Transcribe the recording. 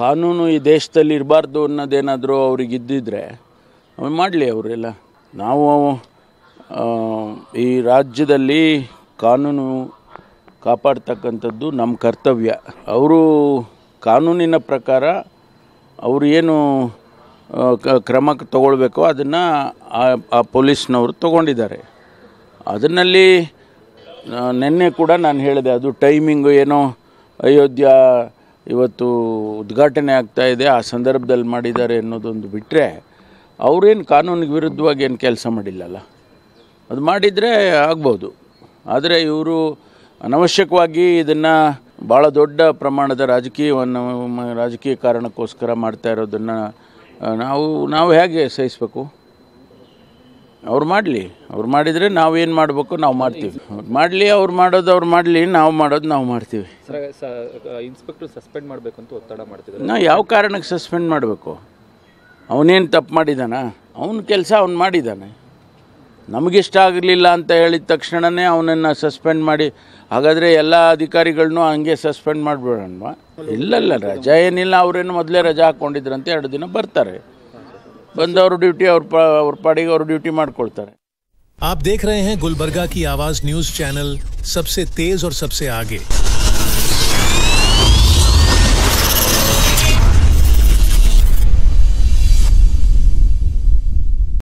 ಕಾನೂನು ಈ ದೇಶದಲ್ಲಿ ಇರಬಾರ್ದು ಅನ್ನೋದೇನಾದರೂ ಅವ್ರಿಗೆ ಇದ್ದಿದ್ರೆ ಅವ್ರು ಮಾಡಲಿ ಅವರೆಲ್ಲ ನಾವು ಈ ರಾಜ್ಯದಲ್ಲಿ ಕಾನೂನು ಕಾಪಾಡ್ತಕ್ಕಂಥದ್ದು ನಮ್ಮ ಕರ್ತವ್ಯ ಅವರು ಕಾನೂನಿನ ಪ್ರಕಾರ ಅವರು ಏನು ಕ್ರಮ ತಗೊಳ್ಬೇಕೋ ಅದನ್ನು ಆ ಪೊಲೀಸ್ನವರು ತಗೊಂಡಿದ್ದಾರೆ ಅದನ್ನಲ್ಲಿ ನಿನ್ನೆ ಕೂಡ ನಾನು ಹೇಳಿದೆ ಅದು ಟೈಮಿಂಗು ಏನೋ ಅಯೋಧ್ಯ ಇವತ್ತು ಉದ್ಘಾಟನೆ ಆಗ್ತಾ ಇದೆ ಆ ಸಂದರ್ಭದಲ್ಲಿ ಮಾಡಿದ್ದಾರೆ ಅನ್ನೋದೊಂದು ಬಿಟ್ಟರೆ ಅವರೇನು ಕಾನೂನಿಗೆ ವಿರುದ್ಧವಾಗಿ ಏನು ಕೆಲಸ ಮಾಡಿಲ್ಲಲ್ಲ ಅದು ಮಾಡಿದರೆ ಆಗ್ಬೋದು ಆದರೆ ಇವರು ಅನವಶ್ಯಕವಾಗಿ ಇದನ್ನು ಭಾಳ ದೊಡ್ಡ ಪ್ರಮಾಣದ ರಾಜಕೀಯವನ್ನು ರಾಜಕೀಯ ಕಾರಣಕ್ಕೋಸ್ಕರ ಮಾಡ್ತಾ ಇರೋದನ್ನು ನಾವು ನಾವು ಹೇಗೆ ಸಹಿಸಬೇಕು ಅವ್ರು ಮಾಡಲಿ ಅವ್ರು ಮಾಡಿದರೆ ನಾವೇನು ಮಾಡಬೇಕು ನಾವು ಮಾಡ್ತೀವಿ ಅವ್ರು ಮಾಡಲಿ ಅವ್ರು ಮಾಡೋದು ಅವ್ರು ಮಾಡಲಿ ನಾವು ಮಾಡೋದು ನಾವು ಮಾಡ್ತೀವಿ ಇನ್ಸ್ಪೆಕ್ಟರ್ ಸಸ್ಪೆಂಡ್ ಮಾಡಬೇಕು ಅಂತ ಒತ್ತಡ ಮಾಡ್ತೀವಿ ನಾ ಯಾವ ಕಾರಣಕ್ಕೆ ಸಸ್ಪೆಂಡ್ ಮಾಡಬೇಕು ಅವನೇನು ತಪ್ಪು ಮಾಡಿದಾನ ಅವನ ಕೆಲಸ ಅವ್ನು ಮಾಡಿದ್ದಾನೆ ನಮಗಿಷ್ಟ ಆಗಲಿಲ್ಲ ಅಂತ ಹೇಳಿದ ತಕ್ಷಣವೇ ಅವನನ್ನು ಸಸ್ಪೆಂಡ್ ಮಾಡಿ ಹಾಗಾದರೆ ಎಲ್ಲ ಅಧಿಕಾರಿಗಳನ್ನೂ ಹಂಗೆ ಸಸ್ಪೆಂಡ್ ಮಾಡಿಬಿಡೋಣ ಇಲ್ಲಲ್ಲ ರಜಾ ಏನಿಲ್ಲ ಅವರೇನು ಮೊದಲೇ ರಜಾ ಹಾಕ್ಕೊಂಡಿದ್ರಂತೆ ಎರಡು ದಿನ ಬರ್ತಾರೆ ड्यूटी और और ಅವ್ರ और ड्यूटी ಅವರು ಡ್ಯೂಟಿ है आप देख रहे हैं गुलबर्गा की आवाज न्यूज चैनल सबसे तेज और सबसे आगे